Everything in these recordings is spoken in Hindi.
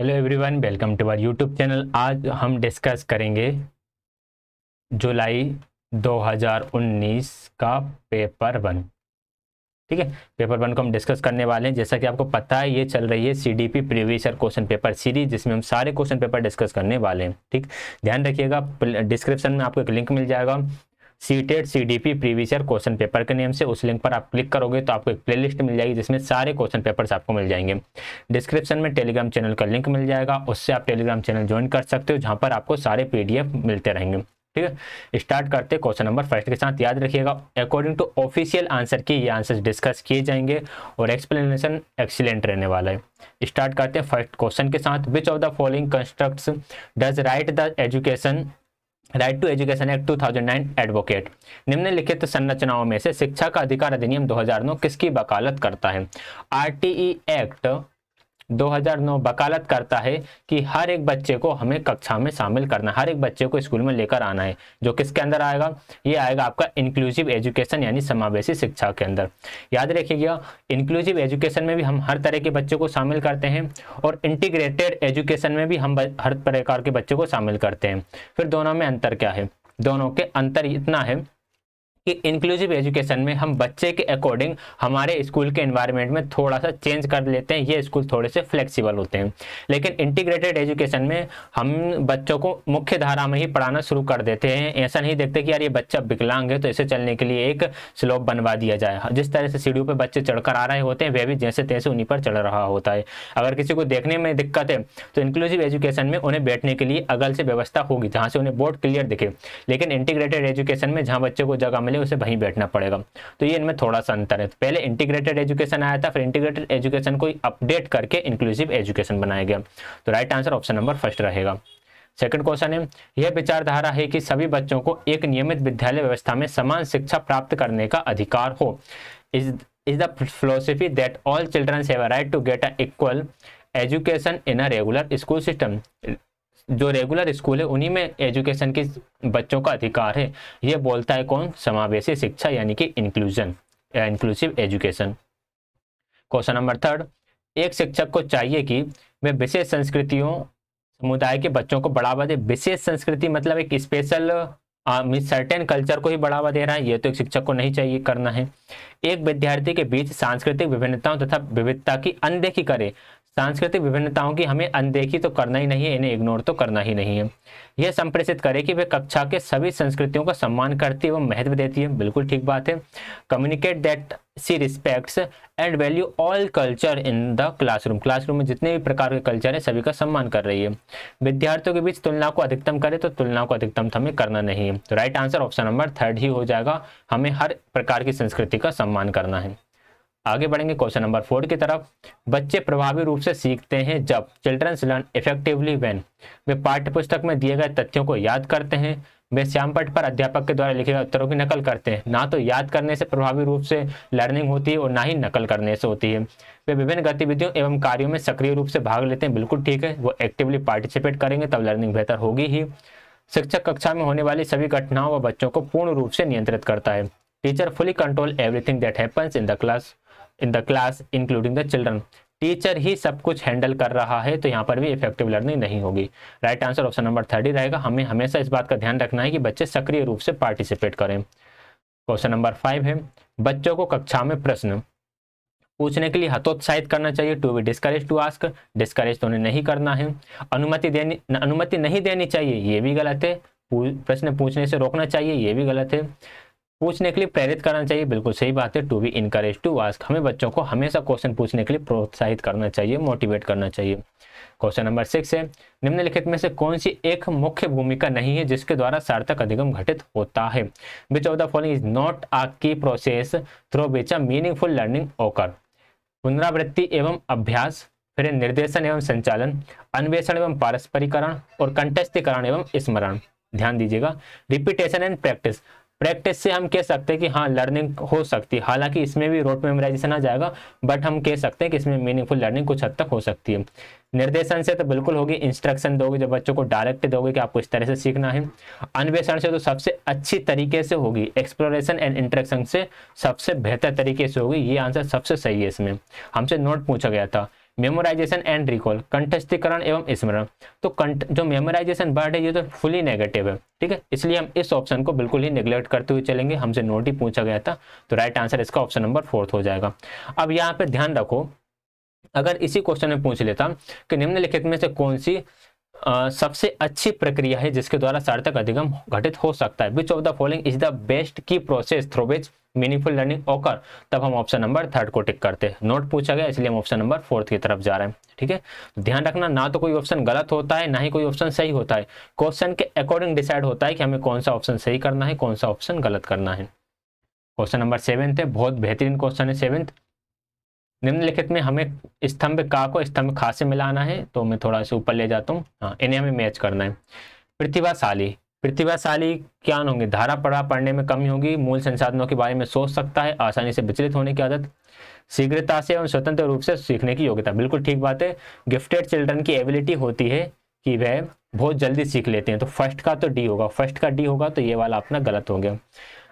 hello everyone welcome to our YouTube channel आज हम डिस्कस करेंगे जुलाई 2019 का पेपर वन ठीक है पेपर वन को हम डिस्कस करने वाले हैं जैसा कि आपको पता है ये चल रही है CDP previous year question paper series जिसमें हम सारे क्वेश्चन पेपर डिस्कस करने वाले हैं ठीक ध्यान रखिएगा डिस्क्रिप्शन में आपको एक लिंक मिल जाएगा CTET CDP previous year question paper के नेम से उस लिंक पर आप क्लिक करोगे तो आपको एक प्लेलिस्ट मिल जाएगी जिसमें सारे क्वेश्चन पेपर्स आपको मिल जाएंगे डिस्क्रिप्शन में टेलीग्राम चैनल का लिंक मिल जाएगा उससे आप टेलीग्राम चैनल ज्वाइन कर सकते हो जहाँ पर आपको सारे एफ मिलते रहेंगे ठीक है स्टार्ट करते क्वेश्चन नंबर फर्स्ट के साथ याद रखिएगा अकॉर्डिंग टू ऑफिशियल आंसर की ये आंसर डिस्कस किए जाएंगे और एक्सप्लेनेशन एक्सीलेंट रहने वाला है स्टार्ट करते हैं फर्स्ट क्वेश्चन के साथ which of the following constructs does right the education right to education act 2009 advocate निम्नलिखित संरचनाओं में से शिक्षा का अधिकार अधिनियम 2009 किसकी वकालत करता है आरटीई एक्ट 2009 वकालत करता है कि हर एक बच्चे को हमें कक्षा में शामिल करना हर एक बच्चे को स्कूल में लेकर आना है जो किसके अंदर आएगा ये आएगा आपका इंक्लूसिव एजुकेशन यानी समावेशी शिक्षा के अंदर याद रखिएगा इंक्लूसिव एजुकेशन में भी हम हर तरह के बच्चों को शामिल करते हैं और इंटीग्रेटेड एजुकेशन में भी हम हर प्रकार के बच्चों को शामिल करते हैं फिर दोनों में अंतर क्या है दोनों के अंतर इतना है कि इंक्लूसिव एजुकेशन में हम बच्चे के अकॉर्डिंग हमारे स्कूल के इन्वायरमेंट में थोड़ा सा चेंज कर लेते हैं ये स्कूल थोड़े से फ्लेक्सिबल होते हैं लेकिन इंटीग्रेटेड एजुकेशन में हम बच्चों को मुख्य धारा में ही पढ़ाना शुरू कर देते हैं ऐसा नहीं देखते कि यार ये बच्चा विकलांग है तो इसे चलने के लिए एक स्लोप बनवा दिया जाए हाँ, जिस तरह से सीढ़ियों पर बच्चे चढ़कर आ रहे होते हैं वह भी जैसे तैसे उन्हीं पर चढ़ रहा होता है अगर किसी को देखने में दिक्कत है तो इंक्लूसिव एजुकेशन में उन्हें बैठने के लिए अगल से व्यवस्था होगी जहाँ से उन्हें बोर्ड क्लियर दिखे लेकिन इंटीग्रेटेड एजुकेशन में जहाँ बच्चों को जगह मिले पहले उसे वहीं बैठना पड़ेगा तो ये इनमें थोड़ा सा अंतर है तो पहले इंटीग्रेटेड एजुकेशन आया था फिर इंटीग्रेटेड एजुकेशन को अपडेट करके इंक्लूसिव एजुकेशन बनाया गया तो right answer option number first रहेगा सेकंड क्वेश्चन है यह विचारधारा है कि सभी बच्चों को एक नियमित विद्यालय व्यवस्था में समान शिक्षा प्राप्त करने का अधिकार हो is is the philosophy that all children have right to get a equal education in a regular school system जो रेगुलर स्कूल है उन्हीं में एजुकेशन की बच्चों का अधिकार है ये बोलता है कौन समावेशी शिक्षा यानी कि inclusion inclusive education question number third एक शिक्षक को चाहिए कि वे विशेष संस्कृतियों समुदाय के बच्चों को बढ़ावा दे विशेष संस्कृति मतलब एक स्पेशल सर्टेन कल्चर को ही बढ़ावा दे रहा है ये तो एक शिक्षक को नहीं चाहिए करना है एक विद्यार्थी के बीच सांस्कृतिक विभिन्नताओं तथा विविधता की अनदेखी करे सांस्कृतिक विभिन्नताओं की हमें अनदेखी तो करना ही नहीं है इन्हें इग्नोर तो करना ही नहीं है यह संप्रेषित करे कि वे कक्षा के सभी संस्कृतियों का सम्मान करती है महत्व देती है बिल्कुल ठीक बात है communicate that she respects and value all culture in the classroom classroom में जितने भी प्रकार के कल्चर है सभी का सम्मान कर रही है विद्यार्थियों के बीच तुलना को अधिकतम करे तो तुलना को अधिकतम तो हमें करना नहीं है तो right answer option number third ही हो जाएगा हमें हर प्रकार की संस्कृति का सम्मान करना है आगे बढ़ेंगे क्वेश्चन नंबर फोर की तरफ बच्चे प्रभावी रूप से सीखते हैं जब childrens learn effectively when they पाठ्य पुस्तक में दिए गए तथ्यों को याद करते हैं वे श्यामपट पर अध्यापक के द्वारा लिखे गए उत्तरों की नकल करते हैं ना तो याद करने से प्रभावी रूप से लर्निंग होती है और ना ही नकल करने से होती है वे विभिन्न गतिविधियों एवं कार्यों में सक्रिय रूप से भाग लेते हैं बिल्कुल ठीक है वो एक्टिवली पार्टिसिपेट करेंगे तब लर्निंग बेहतर होगी ही शिक्षक कक्षा में होने वाली सभी घटनाओं व बच्चों को पूर्ण रूप से नियंत्रित करता है teacher fully control everything that happens in the class in the class including the children teacher ही सब कुछ हैंडल कर रहा है तो यहाँ पर भी इफेक्टिव लर्निंग नहीं होगी right answer option number thirty रहेगा हमें हमेशा इस बात का ध्यान रखना है कि बच्चे सक्रिय रूप से पार्टिसिपेट करें क्वेश्चन नंबर फाइव है बच्चों को कक्षा में प्रश्न पूछने के लिए हतोत्साहित करना चाहिए to be discourage to ask discourage तो उन्हें नहीं करना है अनुमति देनी अनुमति नहीं देनी चाहिए ये भी गलत है प्रश्न पूछने से रोकना चाहिए ये भी गलत है पूछने के लिए प्रेरित करना चाहिए बिल्कुल सही बात है to be encourage to ask हमें बच्चों को हमेशा क्वेश्चन पूछने के लिए प्रोत्साहित करना चाहिए मोटिवेट करना चाहिए क्वेश्चन नंबर सिक्स है निम्नलिखित में से कौन सी एक मुख्य भूमिका नहीं है जिसके द्वारा सार्थक अधिगम घटित होता है which of the following is not a key process through which a meaningful learning occur पुनरावृत्ति एवं अभ्यास फिर निर्देशन एवं संचालन अन्वेषण एवं पारस्परिकरण और कंटस्थीकरण एवं स्मरण ध्यान दीजिएगा रिपीटेशन एंड प्रैक्टिस प्रैक्टिस से हम कह सकते हैं कि हाँ लर्निंग हो सकती है हालांकि इसमें भी रोड मेमोराइजेशन आ जाएगा बट हम कह सकते हैं कि इसमें मीनिंगफुल लर्निंग कुछ हद तक हो सकती है निर्देशन से तो बिल्कुल होगी इंस्ट्रक्शन दोगे जब बच्चों को डायरेक्ट दोगे कि आपको इस तरह से सीखना है अन्वेषण से तो सबसे अच्छी तरीके से होगी एक्सप्लोरेशन एंड इंट्रेक्शन से सबसे बेहतर तरीके से होगी ये आंसर सबसे सही है इसमें हमसे नोट पूछा गया था मेमोराइजेशन एंड रिकॉल कंठस्थीकरण एवं स्मरण तो कंट जो मेमोराइजेशन वर्ड है ये तो फुली नेगेटिव है ठीक है इसलिए हम इस ऑप्शन को बिल्कुल ही निगलेक्ट करते हुए चलेंगे हमसे नोट ही पूछा गया था तो राइट आंसर इसका ऑप्शन नंबर फोर्थ हो जाएगा अब यहाँ पे ध्यान रखो अगर इसी क्वेश्चन में पूछ लेता कि निम्नलिखित में से कौन सी सबसे अच्छी प्रक्रिया है जिसके द्वारा सार्थक अधिगम घटित हो सकता है which of the following is the best key process through which meaningful learning occur तब हम ऑप्शन नंबर थर्ड को टिक करते हैं नोट पूछा गया इसलिए हम ऑप्शन नंबर फोर्थ की तरफ जा रहे हैं ठीक है ध्यान रखना ना तो कोई ऑप्शन गलत होता है ना ही कोई ऑप्शन सही होता है क्वेश्चन के अकॉर्डिंग डिसाइड होता है कि हमें कौन सा ऑप्शन सही करना है कौन सा ऑप्शन गलत करना है क्वेश्चन नंबर सेवेंथ है बहुत बेहतरीन क्वेश्चन है सेवेंथ निम्नलिखित में हमें स्तंभ का को स्तंभ खा से मिलाना है तो मैं थोड़ा से ऊपर ले जाता हूँ हाँ इन्हें हमें मैच करना है प्रतिभाशाली प्रतिभाशाली क्या होंगे धारा पढ़ा पढ़ने में कमी होगी मूल संसाधनों के बारे में सोच सकता है आसानी से विचलित होने की आदत शीघ्रता से और स्वतंत्र रूप से सीखने की योग्यता बिल्कुल ठीक बात है गिफ्टेड चिल्ड्रन की एबिलिटी होती है कि वह बहुत जल्दी सीख लेते हैं तो फर्स्ट का तो डी होगा फर्स्ट का डी होगा तो ये वाला अपना गलत हो गया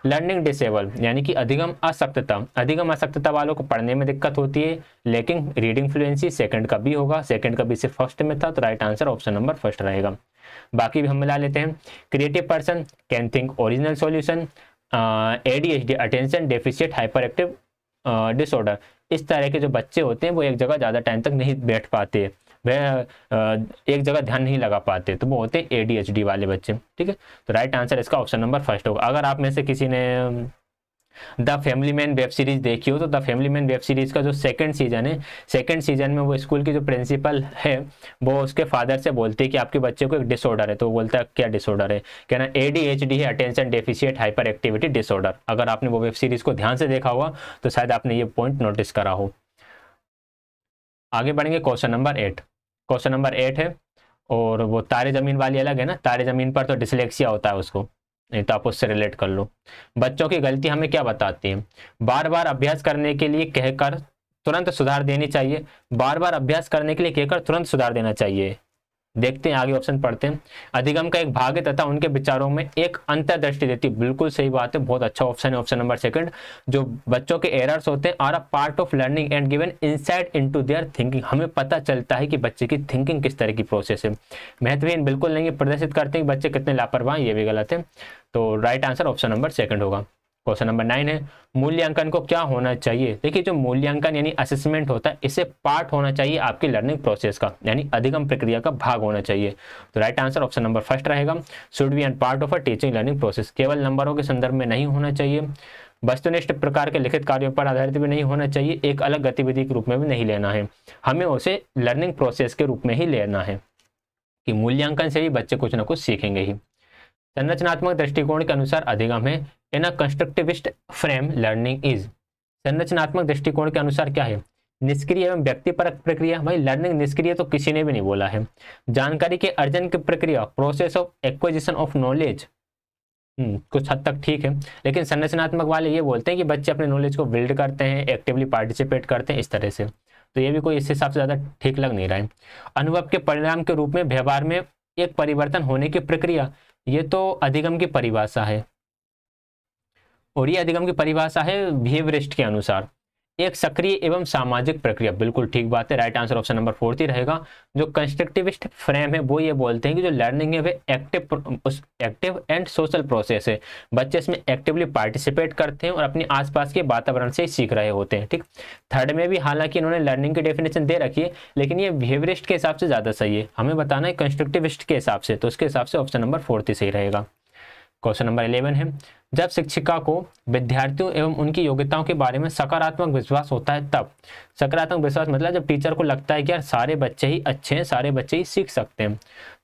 लर्निंग डिसेबल यानी कि अधिगम असक्तता अधिगम असक्तता वालों को पढ़ने में दिक्कत होती है लेकिन रीडिंग फ्लुएंसी सेकंड का भी होगा सेकंड का भी से फर्स्ट में था तो right answer option number first रहेगा बाकी भी हम मिला लेते हैं creative person can think original solution ADHD attention deficit hyper active disorder इस तरह के जो बच्चे होते हैं वो एक जगह ज़्यादा टाइम तक नहीं बैठ पाते वह एक जगह ध्यान नहीं लगा पाते तो वो होते ए वाले बच्चे ठीक है तो राइट आंसर इसका ऑप्शन नंबर फर्स्ट होगा अगर आप में से किसी ने the Family Man web series देखी हो तो the Family Man web series का जो सेकंड सीजन है सेकंड सीजन में वो स्कूल की जो प्रिंसिपल है वो उसके फादर से बोलती है कि आपके बच्चे को एक डिसऑर्डर है तो वो बोलता है क्या डिसऑर्डर है कहना ए डी एच डी है attention deficit hyper activity disorder अगर आपने वो वेब सीरीज को ध्यान से देखा हुआ तो शायद आपने ये पॉइंट नोटिस करा हो आगे बढ़ेंगे question number eight question number eight है और वो तारे ज़मीन वाली अलग है ना तारे ज़मीन पर तो डिसलेक्सिया होता है उसको नहीं तो आप उससे रिलेट कर लो बच्चों की गलती हमें क्या बताती है बार बार अभ्यास करने के लिए कहकर तुरंत सुधार देनी चाहिए बार बार अभ्यास करने के लिए कहकर तुरंत सुधार देना चाहिए देखते हैं आगे ऑप्शन पढ़ते हैं अधिगम का एक भाग है तथा उनके विचारों में एक अंतर्दृष्टि देती है बिल्कुल सही बात है बहुत अच्छा ऑप्शन है ऑप्शन नंबर सेकंड जो बच्चों के एरर्स होते हैं are a part of learning and given inside into their thinking हमें पता चलता है कि बच्चे की थिंकिंग किस तरह की प्रोसेस है महत्वहीन बिल्कुल नहीं है प्रदर्शित करते हैं बच्चे कितने लापरवाह ये भी गलत है तो right answer option number second होगा क्वेश्चन नंबर नाइन है मूल्यांकन को क्या होना चाहिए देखिए जो मूल्यांकन यानी असेसमेंट होता है इसे पार्ट होना चाहिए आपके लर्निंग प्रोसेस का यानी अधिगम प्रक्रिया का भाग होना चाहिए तो right answer option number first रहेगा should be an part of a teaching learning process केवल नंबरों के संदर्भ में नहीं होना चाहिए वस्तुनिष्ठ प्रकार के लिखित कार्यों पर आधारित भी नहीं होना चाहिए एक अलग गतिविधि के रूप में भी नहीं लेना है हमें उसे लर्निंग प्रोसेस के रूप में ही लेना है कि मूल्यांकन से ही बच्चे कुछ ना कुछ सीखेंगे ही संरचनात्मक दृष्टिकोण के अनुसार अधिगम है in a constructivist frame learning is संरचनात्मक दृष्टिकोण के अनुसार क्या है निष्क्रिय एवं व्यक्ति पर प्रक्रिया भाई लर्निंग निष्क्रिय तो किसी ने भी नहीं बोला है जानकारी के अर्जन की प्रक्रिया process of acquisition of knowledge कुछ हद तक ठीक है लेकिन संरचनात्मक वाले ये बोलते हैं कि बच्चे अपने नॉलेज को बिल्ड करते हैं एक्टिवली पार्टिसिपेट करते हैं इस तरह से तो ये भी कोई इस हिसाब से ज़्यादा ठीक लग नहीं रहा है अनुभव के परिणाम के रूप में व्यवहार में एक परिवर्तन होने की प्रक्रिया ये तो अधिगम की परिभाषा है ओरिया अधिगम की परिभाषा है बिहेवियरिस्ट के अनुसार एक सक्रिय एवं सामाजिक प्रक्रिया बिल्कुल ठीक बात है right answer option number fourth ही रहेगा जो कंस्ट्रक्टिविस्ट फ्रेम है वो ये बोलते हैं कि जो लर्निंग है वह active active and social process है बच्चे इसमें एक्टिवली पार्टिसिपेट करते हैं और अपने आसपास के वातावरण से सीख रहे होते हैं ठीक थर्ड में भी हालांकि इन्होंने लर्निंग की डेफिनेशन दे रखी है लेकिन ये बिहेवरिस्ट के हिसाब से ज़्यादा सही है हमें बताना है कंस्ट्रक्टिविस्ट के हिसाब से तो उसके हिसाब से ऑप्शन नंबर फोर्थ ही सही रहेगा क्वेश्चन नंबर इलेवन है जब शिक्षिका को विद्यार्थियों एवं उनकी योग्यताओं के बारे में सकारात्मक विश्वास होता है तब सकारात्मक विश्वास मतलब जब टीचर को लगता है कि यार सारे बच्चे ही अच्छे हैं सारे बच्चे ही सीख सकते हैं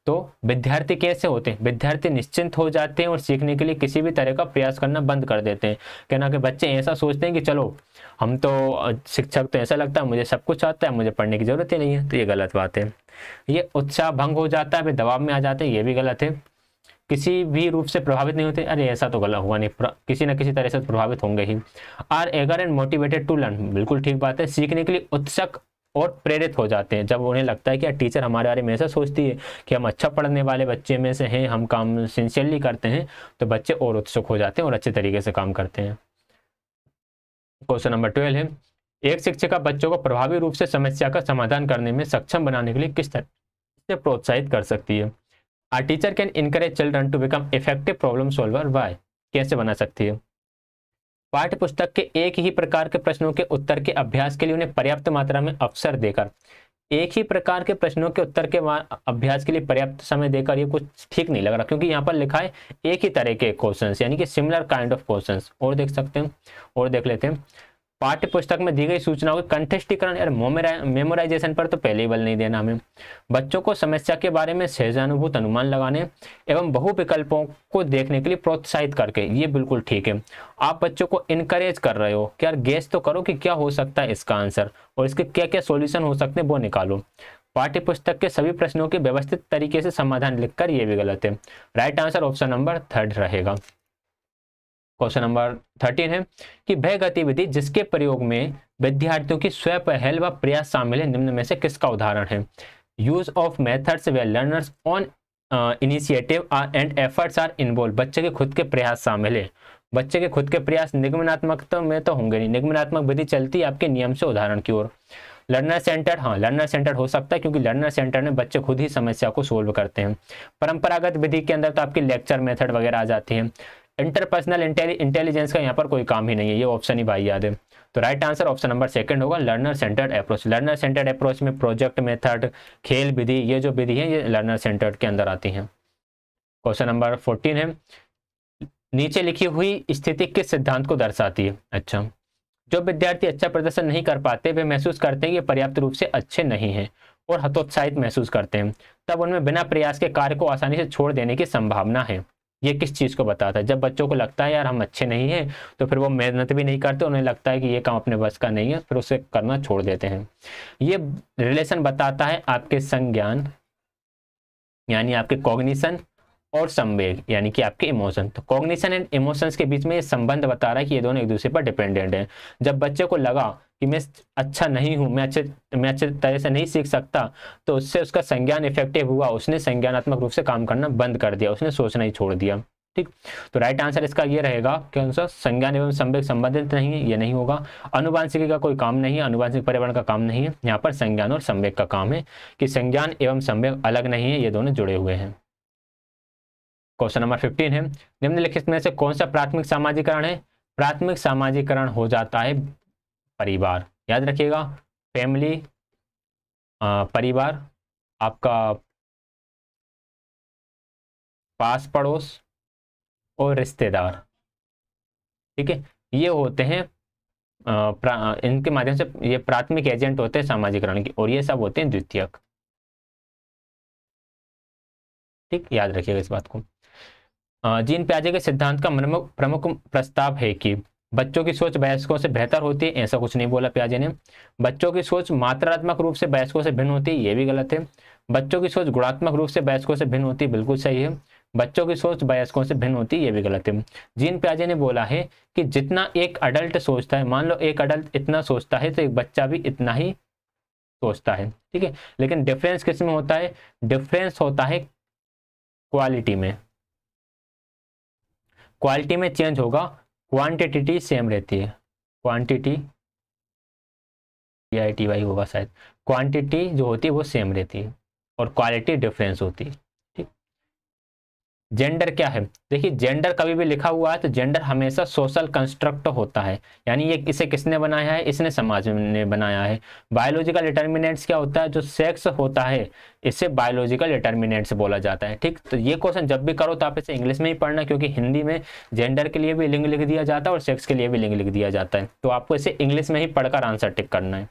तो विद्यार्थी कैसे होते हैं विद्यार्थी निश्चिंत हो जाते हैं और सीखने के लिए किसी भी तरह का प्रयास करना बंद कर देते हैं कहना कि बच्चे ऐसा सोचते हैं कि चलो हम तो शिक्षक तो ऐसा लगता है मुझे सब कुछ आता है मुझे पढ़ने की जरूरत ही नहीं है तो ये गलत बात है ये उत्साह भंग हो जाता है फिर दबाव में आ जाते हैं ये भी गलत है किसी भी रूप से प्रभावित नहीं होते अरे ऐसा तो गलत हुआ नहीं किसी न किसी तरह से तो प्रभावित होंगे ही are eager and motivated to learn बिल्कुल ठीक बात है सीखने के लिए उत्सुक और प्रेरित हो जाते हैं जब उन्हें लगता है कि टीचर हमारे बारे में ऐसा सोचती है कि हम अच्छा पढ़ने वाले बच्चे में से हैं हम काम सिंसियरली करते हैं तो बच्चे और उत्सुक हो जाते हैं और अच्छे तरीके से काम करते हैं क्वेश्चन नंबर ट्वेल्व है एक शिक्षिका बच्चों को प्रभावी रूप से समस्या का समाधान करने में सक्षम बनाने के लिए किस तरह से प्रोत्साहित कर सकती है a teacher can encourage children to become effective problem solver why कैसे बना सकती है पाठ्य पुस्तक के एक ही प्रकार के प्रश्नों के उत्तर के अभ्यास के लिए उन्हें पर्याप्त मात्रा में अवसर देकर एक ही प्रकार के प्रश्नों के उत्तर के अभ्यास के लिए पर्याप्त समय देकर ये कुछ ठीक नहीं लग रहा क्योंकि यहाँ पर लिखा है एक ही तरह के क्वेश्चंस यानी कि सिमिलर काइंड ऑफ क्वेश्चंस और देख सकते हैं और देख लेते हैं पाठ्य पुस्तक में दी गई सूचनाओं के कंठस्टीकरण और मेमोराइजेशन पर तो पहले ही बल नहीं देना हमें बच्चों को समस्या के बारे में सहजानुभूत अनुमान लगाने एवं बहु विकल्पों को देखने के लिए प्रोत्साहित करके ये बिल्कुल ठीक है आप बच्चों को इनकरेज कर रहे हो कि यार गेस तो करो कि क्या हो सकता है इसका आंसर और इसके क्या क्या सोल्यूशन हो सकते हैं वो निकालो पाठ्य पुस्तक के सभी प्रश्नों के व्यवस्थित तरीके से समाधान लिखकर ये भी गलत है right answer option number third रहेगा क्वेश्चन नंबर थर्टीन है कि वह गतिविधि जिसके प्रयोग में विद्यार्थियों की स्वयं पहल व प्रयास शामिल है निम्न में से किसका उदाहरण है use of methods way learners on initiative and efforts are involve बच्चे के खुद के प्रयास शामिल है बच्चे के खुद के प्रयास निगमनात्मक तो में तो होंगे नहीं निगमनात्मक विधि चलती है आपके नियम से उदाहरण की ओर लर्नर सेंटर हाँ लर्नर सेंटर हो सकता है क्योंकि लर्नर सेंटर में बच्चे खुद ही समस्या को सोल्व करते हैं परंपरागत विधि के अंदर तो आपकी लेक्चर मेथड वगैरह आ जाती है इंटरपर्सनल इंटेलिजेंस का यहाँ पर कोई काम ही नहीं है ये ऑप्शन ही भाई याद है तो right answer option number second होगा learner centred approach learner centred approach में प्रोजेक्ट मेथड खेल विधि ये जो विधि है ये लर्नर सेंटर्ड के अंदर आती हैं क्वेश्चन नंबर फोर्टीन है नीचे लिखी हुई स्थिति किस सिद्धांत को दर्शाती है अच्छा जो विद्यार्थी अच्छा प्रदर्शन नहीं कर पाते वे महसूस करते हैं कि पर्याप्त रूप से अच्छे नहीं हैं और हतोत्साहित महसूस करते हैं तब उनमें बिना प्रयास के कार्य को आसानी से छोड़ देने की संभावना है ये किस चीज़ को बताता है जब बच्चों को लगता है यार हम अच्छे नहीं हैं तो फिर वो मेहनत भी नहीं करते उन्हें लगता है कि ये काम अपने बस का नहीं है फिर उसे करना छोड़ देते हैं ये रिलेशन बताता है आपके संज्ञान यानी आपके कॉग्निशन और संवेग यानी कि आपके इमोशन तो कॉग्निशन एंड इमोशंस के बीच में ये संबंध बता रहा है कि ये दोनों एक दूसरे पर डिपेंडेंट हैं जब बच्चे को लगा कि मैं अच्छा नहीं हूँ मैं अच्छे मैं अच्छे तरह से नहीं सीख सकता तो उससे उसका संज्ञान इफेक्टिव हुआ उसने संज्ञानात्मक रूप से काम करना बंद कर दिया उसने सोचना ही छोड़ दिया ठीक तो राइट आंसर इसका ये रहेगा कि आंसर संज्ञान एवं संवेग संबंधित नहीं है ये नहीं होगा अनुवांशिकी का कोई काम नहीं है अनुवांशिक पर्यावरण का काम नहीं है यहाँ पर संज्ञान और संवेग का काम है कि संज्ञान एवं संवेग अलग नहीं है ये दोनों जुड़े हुए हैं क्वेश्चन नंबर फिफ्टीन है निम्नलिखित में से कौन सा प्राथमिक सामाजिकरण है प्राथमिक सामाजिकरण हो जाता है परिवार याद रखिएगा फैमिली परिवार आपका पास पड़ोस और रिश्तेदार ठीक है ये होते हैं इनके माध्यम से ये प्राथमिक एजेंट होते हैं सामाजिकरण के और ये सब होते हैं द्वितीयक ठीक याद रखिएगा इस बात को जीन प्याजे के सिद्धांत का प्रमुख प्रस्ताव है कि बच्चों की सोच वयस्कों से बेहतर होती है ऐसा कुछ नहीं बोला प्याजे ने बच्चों की सोच मात्रात्मक रूप से वयस्कों से भिन्न होती है ये भी गलत है बच्चों की सोच गुणात्मक रूप से वयस्कों से भिन्न होती है बिल्कुल सही है बच्चों की सोच वयस्कों से भिन्न होती है ये भी गलत है जीन प्याजे ने बोला है कि जितना एक अडल्ट सोचता है मान लो एक अडल्ट इतना सोचता है तो एक बच्चा भी इतना ही सोचता है ठीक है लेकिन डिफरेंस किस में होता है डिफरेंस होता है क्वालिटी में क्वालिटी में चेंज होगा क्वांटिटी सेम रहती है quantity T I T Y होगा शायद क्वांटिटी जो होती है वो सेम रहती है और क्वालिटी डिफरेंस होती है जेंडर क्या है देखिए जेंडर कभी भी लिखा हुआ है तो जेंडर हमेशा सोशल कंस्ट्रक्ट होता है यानी ये इसे किसने बनाया है इसने समाज ने बनाया है बायोलॉजिकल डिटर्मिनेंट्स क्या होता है जो सेक्स होता है इसे बायोलॉजिकल डिटर्मिनेंट्स बोला जाता है ठीक तो ये क्वेश्चन जब भी करो तो आप इसे इंग्लिश में ही पढ़ना क्योंकि हिंदी में जेंडर के लिए भी लिंग लिख दिया जाता है और सेक्स के लिए भी लिंग लिख दिया जाता है तो आपको इसे इंग्लिश में ही पढ़कर आंसर टिक करना है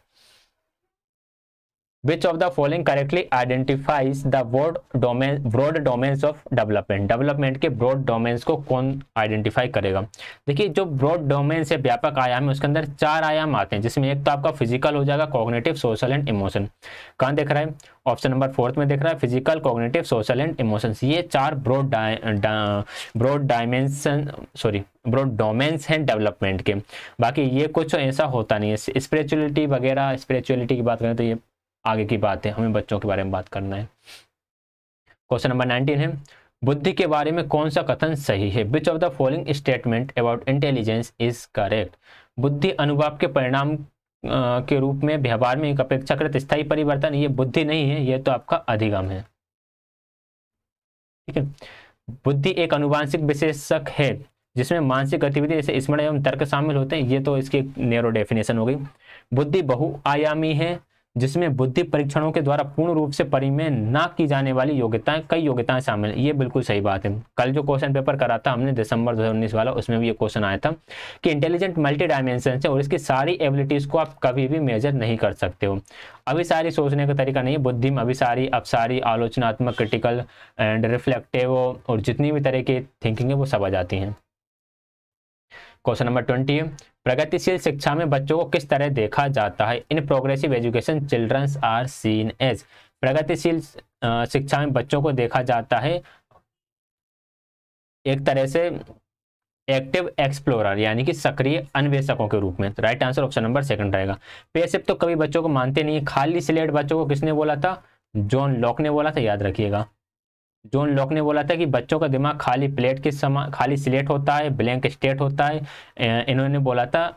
which of the following correctly identifies the broad domain broad domains of development development के ब्रॉड domains को कौन आइडेंटिफाई करेगा देखिए जो ब्रॉड domains है व्यापक आयाम है उसके अंदर चार आयाम आते हैं जिसमें एक तो आपका फिजिकल हो जाएगा cognitive सोशल एंड इमोशन कहाँ देख रहा है ऑप्शन नंबर फोर्थ में देख रहा है physical cognitive social and emotions ये चार broad broad dimension sorry broad domains हैं डेवलपमेंट के बाकी ये कुछ ऐसा होता नहीं है स्पिरिचुअलिटी वगैरह स्पिरिचुअलिटी की बात करें तो ये आगे की बात है हमें बच्चों के बारे में बात करना है क्वेश्चन नंबर नाइनटीन है बुद्धि के बारे में कौन सा कथन सही है which of the following statement about intelligence is correct बुद्धि अनुभाव के परिणाम के रूप में व्यवहार में एक अपेक्षाकृत स्थायी परिवर्तन ये बुद्धि नहीं है ये तो आपका अधिगम है ठीक है बुद्धि एक अनुवांशिक विशेषक है जिसमें मानसिक गतिविधि जैसे स्मरण एवं तर्क शामिल होते हैं ये तो इसकी नेरो डेफिनेशन हो गई बुद्धि बहुआयामी है जिसमें बुद्धि परीक्षणों के द्वारा पूर्ण रूप से परिमेय ना की जाने वाली योग्यताएं कई योग्यताएं शामिल ये बिल्कुल सही बात है कल जो क्वेश्चन पेपर करा था हमने दिसंबर 2019 वाला उसमें भी ये क्वेश्चन आया था कि इंटेलिजेंट मल्टी डायमेंशन है और इसकी सारी एबिलिटीज को आप कभी भी मेजर नहीं कर सकते हो अभी सारी सोचने का तरीका नहीं है बुद्धि में अभी सारी अपसारी आलोचनात्मक क्रिटिकल एंड रिफ्लेक्टिव और जितनी भी तरह की थिंकिंग है वो सब आ जाती हैं क्वेश्चन नंबर ट्वेंटी है प्रगतिशील शिक्षा में बच्चों को किस तरह देखा जाता है in progressive education childrens are seen as प्रगतिशील शिक्षा में बच्चों को देखा जाता है एक तरह से एक्टिव एक्सप्लोरर यानी कि सक्रिय अन्वेषकों के रूप में तो right answer option number second रहेगा पेसिप तो कभी बच्चों को मानते नहीं खाली स्लेट बच्चों को किसने बोला था जॉन लॉक ने बोला था याद रखिएगा जोन लॉक ने बोला था कि बच्चों का दिमाग खाली प्लेट के समान खाली स्लेट होता है ब्लैंक स्टेट होता है इन्होंने बोला था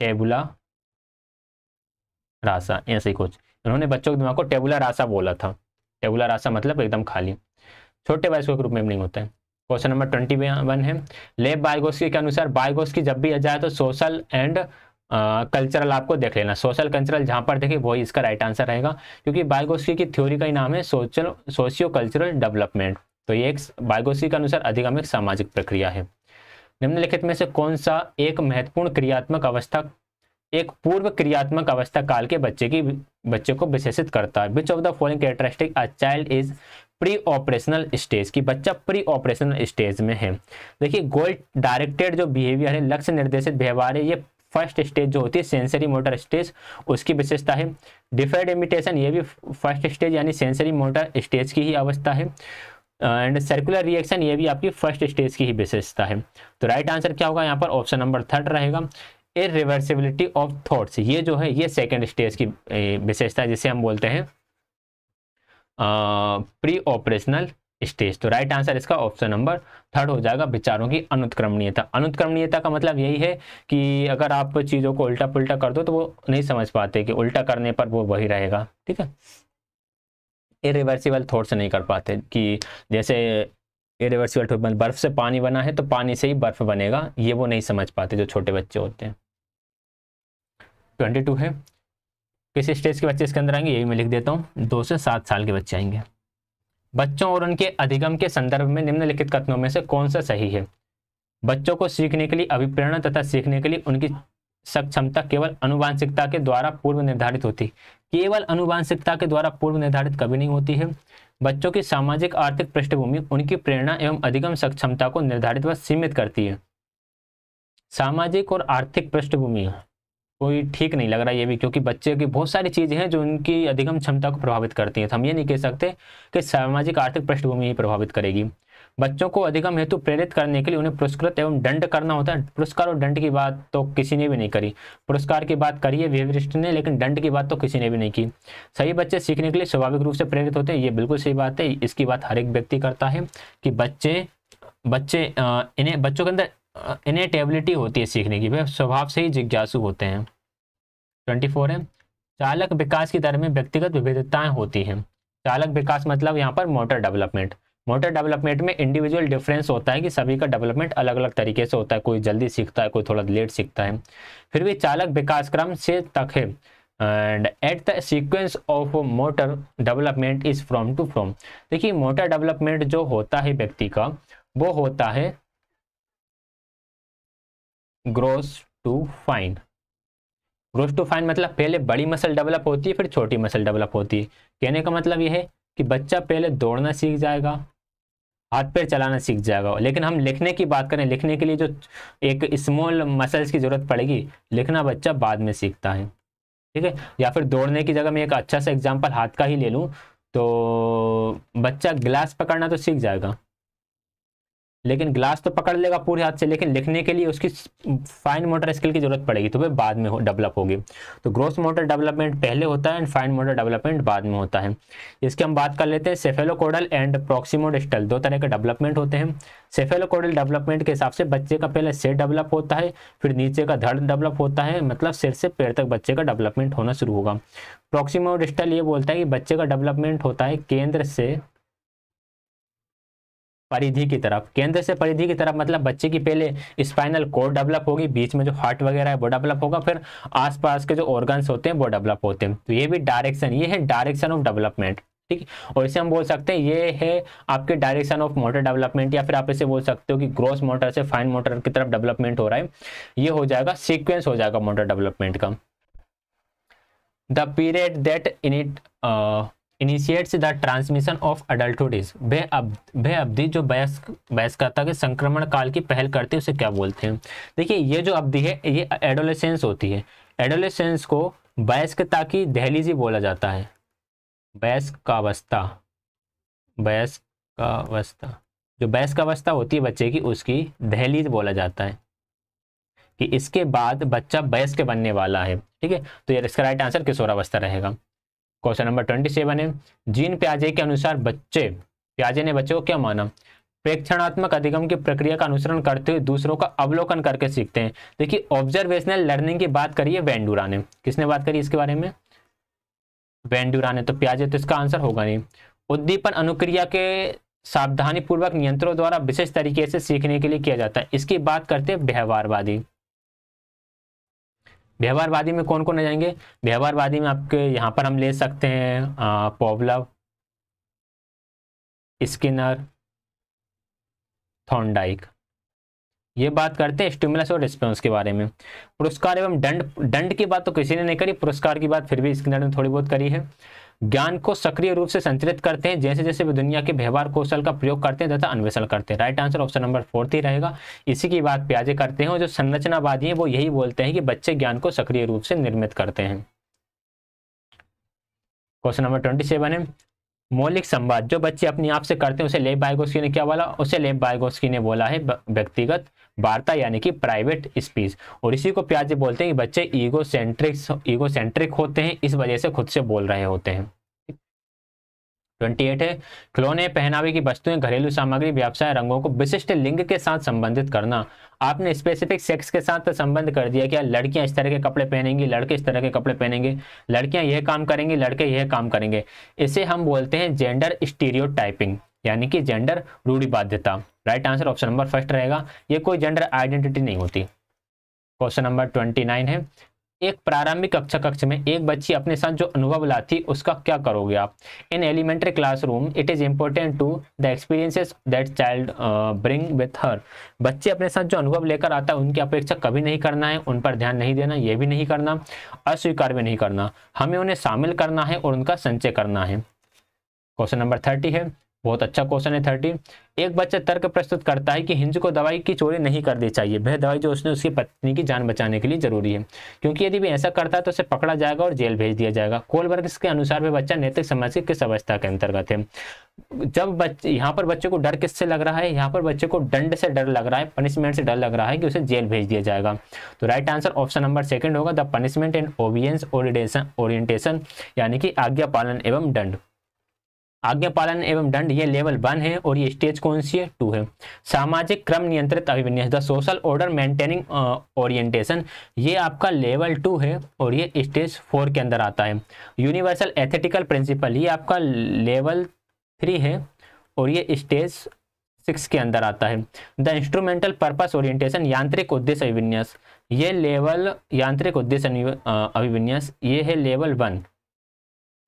टेबुला रासा ऐसे ही कुछ इन्होंने बच्चों के दिमाग को टेबुला रासा बोला था टेबुला रासा मतलब एकदम खाली छोटे वायस के रूप में नहीं होता है क्वेश्चन नंबर ट्वेंटी वन है लेब बायोग के अनुसार बायगोस की जब भी आ जाए तो सोशल एंड कल्चरल आपको देख लेना सोशल कल्चरल जहाँ पर देखिए वही इसका राइट आंसर रहेगा क्योंकि बायगोस्की की थ्योरी का ही नाम है सोशल सोशियो कल्चरल डेवलपमेंट तो ये एक बायगोस्की के अनुसार अधिगमिक सामाजिक प्रक्रिया है निम्नलिखित में से कौन सा एक महत्वपूर्ण क्रियात्मक अवस्था एक पूर्व क्रियात्मक अवस्था काल के बच्चे की बच्चे को विशेषित करता है which of the following characteristic a child is pre operational stage की बच्चा प्री ऑपरेशनल स्टेज में है देखिए गोल डायरेक्टेड जो बिहेवियर है लक्ष्य निर्देशित व्यवहार है ये फर्स्ट स्टेज जो होती है सेंसरी मोटर स्टेज उसकी विशेषता है डिफर्ड इमिटेशन ये भी फर्स्ट स्टेज यानी सेंसरी मोटर स्टेज की ही अवस्था है एंड सर्कुलर रिएक्शन ये भी आपकी फर्स्ट स्टेज की ही विशेषता है तो राइट right आंसर क्या होगा यहाँ पर ऑप्शन नंबर थर्ड रहेगा ए रिवर्सिबिलिटी ऑफ थॉट्स ये जो है ये सेकेंड स्टेज की विशेषता जिसे हम बोलते हैं प्री ऑपरेशनल स्टेज तो राइट आंसर इसका ऑप्शन नंबर थर्ड हो जाएगा विचारों की अनुत्क्रमणीयता अनुत्क्रमणीयता का मतलब यही है कि अगर आप चीज़ों को उल्टा पुल्टा कर दो तो वो नहीं समझ पाते कि उल्टा करने पर वो वही रहेगा ठीक है इरिवर्सिबल थॉट्स नहीं कर पाते कि जैसे इरिवर्सिबल थॉट बर्फ़ से पानी बना है तो पानी से ही बर्फ़ बनेगा ये वो नहीं समझ पाते जो छोटे बच्चे होते हैं ट्वेंटी टू है किस स्टेज के बच्चे इसके अंदर आएंगे यही मैं लिख देता हूँ दो से सात साल के बच्चे आएंगे बच्चों और उनके अधिगम के संदर्भ में निम्नलिखित कथनों में से कौन सा सही है बच्चों को सीखने के लिए अभिप्रेरणा तथा सीखने के लिए उनकी सक्षमता केवल अनुवांशिकता के द्वारा पूर्व निर्धारित होती केवल अनुवांशिकता के द्वारा पूर्व निर्धारित कभी नहीं होती है बच्चों की सामाजिक आर्थिक पृष्ठभूमि उनकी प्रेरणा एवं अधिगम सक्षमता को निर्धारित व सीमित करती है सामाजिक और आर्थिक पृष्ठभूमि कोई ठीक नहीं लग रहा ये भी क्योंकि बच्चे की बहुत सारी चीज़ें हैं जो उनकी अधिगम क्षमता को प्रभावित करती हैं तो हम ये नहीं कह सकते कि सामाजिक आर्थिक पृष्ठभूमि ही प्रभावित करेगी बच्चों को अधिगम हेतु प्रेरित करने के लिए उन्हें पुरस्कृत एवं दंड करना होता है पुरस्कार और दंड की बात तो किसी ने भी नहीं करी पुरस्कार की बात करी है विवरिस्ट ने लेकिन दंड की बात तो किसी ने भी नहीं की सही बच्चे सीखने के लिए स्वाभाविक रूप से प्रेरित होते हैं ये बिल्कुल सही बात है इसकी बात हर एक व्यक्ति करता है कि बच्चे बच्चे इन्हें बच्चों के अंदर इनेटेबिलिटी होती है सीखने की वे स्वभाव से ही जिज्ञासु होते हैं ट्वेंटी फोर है चालक विकास की दर में व्यक्तिगत विविधताएं होती हैं चालक विकास मतलब यहाँ पर मोटर डेवलपमेंट मोटर डेवलपमेंट में इंडिविजुअल डिफरेंस होता है कि सभी का डेवलपमेंट अलग अलग तरीके से होता है कोई जल्दी सीखता है कोई थोड़ा लेट सीखता है फिर भी चालक विकास क्रम से तक है and at the sequence of motor development is from to from देखिए मोटर डेवलपमेंट जो होता है व्यक्ति का वो होता है gross to fine gross to fine मतलब पहले बड़ी मसल डेवलप होती है फिर छोटी मसल डेवलप होती है कहने का मतलब यह है कि बच्चा पहले दौड़ना सीख जाएगा हाथ पैर चलाना सीख जाएगा लेकिन हम लिखने की बात करें लिखने के लिए जो एक स्मॉल मसल्स की ज़रूरत पड़ेगी लिखना बच्चा बाद में सीखता है ठीक है या फिर दौड़ने की जगह मैं एक अच्छा सा एग्जाम्पल हाथ का ही ले लूँ तो बच्चा गिलास पकड़ना तो सीख जाएगा लेकिन ग्लास तो पकड़ लेगा पूरे हाथ से लेकिन लिखने के लिए उसकी फाइन मोटर स्किल की जरूरत पड़ेगी तो वह बाद में हो डेवलप होगी तो ग्रोथ मोटर डेवलपमेंट पहले होता है एंड फाइन मोटर डेवलपमेंट बाद में होता है इसकी हम बात कर लेते हैं सेफेलोकोडल एंड प्रोक्सीमोडिस्टल दो तरह के डेवलपमेंट होते हैं सेफेलोकोडल डेवलपमेंट के हिसाब से बच्चे का पहले सिर डेवलप होता है फिर नीचे का धड़ डेवलप होता है मतलब सिर से पेड़ तक बच्चे का डेवलपमेंट होना शुरू होगा प्रोक्सीमोडिस्टल ये बोलता है कि बच्चे का डेवलपमेंट होता है केंद्र से परिधि की तरफ केंद्र से परिधि की तरफ मतलब बच्चे की पहले स्पाइनल कोड डेवलप होगी बीच में जो हार्ट वगैरह है वो डेवलप होगा फिर आसपास के जो ऑर्गन्स होते हैं वो डेवलप होते हैं तो ये भी डायरेक्शन ये है डायरेक्शन ऑफ डेवलपमेंट ठीक है और इसे हम बोल सकते हैं ये है आपके डायरेक्शन ऑफ मोटर डेवलपमेंट या फिर आप इसे बोल सकते हो कि ग्रोस मोटर से फाइन मोटर की तरफ डेवलपमेंट हो रहा है ये हो जाएगा सिक्वेंस हो जाएगा मोटर डेवलपमेंट का the period that in it initiates the transmission of adulthood is वह अवधि जो वयस्क वयस्कता के संक्रमण काल की पहल करते हैं उसे क्या बोलते हैं देखिए ये जो अवधि है ये एडोलेसेंस होती है एडोलेसेंस को वयस्कता की दहलीजी बोला जाता है वयस्क का अवस्था वयस्क का अवस्था जो वयस्क अवस्था होती है बच्चे की उसकी दहलीज बोला जाता है कि इसके बाद बच्चा वयस्क बनने वाला है ठीक है तो यार इसका राइट आंसर किशोरावस्था रहेगा क्वेश्चन नंबर ट्वेंटी सेवन है जीन प्याजे के अनुसार बच्चे प्याजे ने बच्चों को क्या माना प्रेक्षणात्मक अधिगम की प्रक्रिया का अनुसरण करते हुए दूसरों का अवलोकन करके सीखते हैं देखिए ऑब्जर्वेशनल लर्निंग की बात करिए वेंडूरा ने किसने बात करी इसके बारे में वेंडूरा ने तो प्याजे तो इसका आंसर होगा नहीं उद्दीपन अनुक्रिया के सावधानीपूर्वक नियंत्रों द्वारा विशेष तरीके से सीखने के लिए किया जाता है इसकी बात करते हैं व्यवहारवादी व्यवहारवादी में कौन कौन आ जाएंगे व्यवहारवादी में आपके यहाँ पर हम ले सकते हैं पोवलव स्किनर थॉन्डाइक ये बात करते हैं स्टिमुलस और रिस्पॉन्स के बारे में पुरस्कार एवं दंड दंड की बात तो किसी ने नहीं करी पुरस्कार की बात फिर भी स्किनर ने थोड़ी बहुत करी है ज्ञान को सक्रिय रूप से संचरित करते हैं जैसे जैसे वे दुनिया के व्यवहार कौशल का प्रयोग करते हैं तथा अन्वेषण करते हैं right answer option number fourth ही रहेगा इसी की बात प्याजे करते हैं जो संरचनावादी है वो यही बोलते हैं कि बच्चे ज्ञान को सक्रिय रूप से निर्मित करते हैं क्वेश्चन नंबर ट्वेंटी सेवन है मौलिक संवाद जो बच्चे अपने आप से करते हैं उसे लेब बायगोस्की ने क्या बोला उसे लेब बायगोस्की ने बोला है व्यक्तिगत वार्ता यानी कि प्राइवेट स्पीच और इसी को प्याज बोलते हैं कि बच्चे ईगो सेंट्रिक ईगो सेंट्रिक होते हैं इस वजह से खुद से बोल रहे होते हैं ट्वेंटी एट है खिलौने पहनावे की वस्तुएं घरेलू सामग्री व्यवसाय रंगों को विशिष्ट लिंग के साथ संबंधित करना आपने स्पेसिफिक सेक्स के साथ संबंध कर दिया कि लड़कियां इस तरह के कपड़े पहनेंगी लड़के इस तरह के कपड़े पहनेंगे लड़कियां यह काम करेंगी लड़के यह काम करेंगे इसे हम बोलते हैं जेंडर स्टीरियो यानी कि जेंडर रूढ़ी बाध्यता right answer option number first रहेगा ये कोई जेंडर आइडेंटिटी नहीं होती क्वेश्चन नंबर ट्वेंटी नाइन है एक प्रारंभिक कक्षा कक्ष में एक बच्ची अपने साथ जो अनुभव लाती उसका क्या करोगे आप in elementary classroom it is important to the experiences that child bring with हर बच्चे अपने साथ जो अनुभव लेकर आता है उनकी अपेक्षा कभी नहीं करना है उन पर ध्यान नहीं देना ये भी नहीं करना अस्वीकार भी नहीं करना हमें उन्हें शामिल करना है और उनका संचय करना है क्वेश्चन नंबर थर्टी है बहुत अच्छा क्वेश्चन है थर्टी एक बच्चा तर्क प्रस्तुत करता है कि हिंज को दवाई की चोरी नहीं कर दी चाहिए वह दवाई जो उसने उसकी पत्नी की जान बचाने के लिए जरूरी है क्योंकि यदि भी ऐसा करता है तो उसे पकड़ा जाएगा और जेल भेज दिया जाएगा कोलबर्ग के अनुसार वह बच्चा नैतिक समाज के किस अवस्था के अंतर्गत है जब बच्चे यहाँ पर बच्चे को डर किससे लग रहा है यहाँ पर बच्चे को दंड से डर लग रहा है पनिशमेंट से डर लग रहा है कि उसे जेल भेज दिया जाएगा तो right answer option number second होगा the punishment and obedience orientation यानी कि आज्ञा पालन एवं दंड आज्ञा पालन एवं दंड ये लेवल वन है और ये स्टेज कौन सी है टू है सामाजिक क्रम नियंत्रित अभिविन्यास the social order maintaining orientation ये आपका लेवल टू है और ये स्टेज फोर के अंदर आता है यूनिवर्सल एथेटिकल प्रिंसिपल ये आपका लेवल थ्री है और ये स्टेज सिक्स के अंदर आता है द इंस्ट्रूमेंटल पर्पस ओरिएंटेशन यांत्रिक उद्देश्य अभिविन्यास ये लेवल यांत्रिक उद्देश्य अभिविन्यास ये है लेवल वन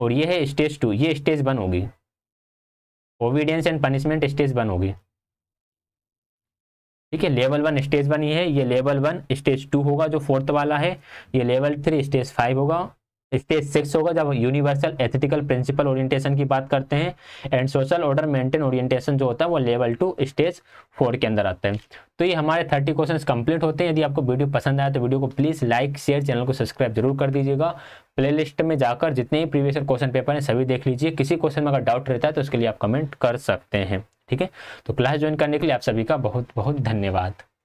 और ये है स्टेज टू ये स्टेज वन होगी obedience and punishment stage one होगी ठीक है लेवल वन स्टेज वन ये है ये लेवल वन स्टेज टू होगा जो फोर्थ वाला है ये लेवल थ्री स्टेज फाइव होगा स्टेज सिक्स होगा जब यूनिवर्सल एथिकल प्रिंसिपल ओरिएंटेशन की बात करते हैं and social order maintain orientation जो होता है वो लेवल टू स्टेज फोर के अंदर आता है तो ये हमारे थर्टी क्वेश्चंस कंप्लीट होते हैं यदि आपको वीडियो पसंद आया तो वीडियो को प्लीज़ लाइक शेयर चैनल को सब्सक्राइब जरूर कर दीजिएगा प्लेलिस्ट में जाकर जितने भी प्रीवियस क्वेश्चन पेपर हैं सभी देख लीजिए किसी क्वेश्चन में अगर डाउट रहता है तो उसके लिए आप कमेंट कर सकते हैं ठीक है तो क्लास ज्वाइन करने के लिए आप सभी का बहुत बहुत धन्यवाद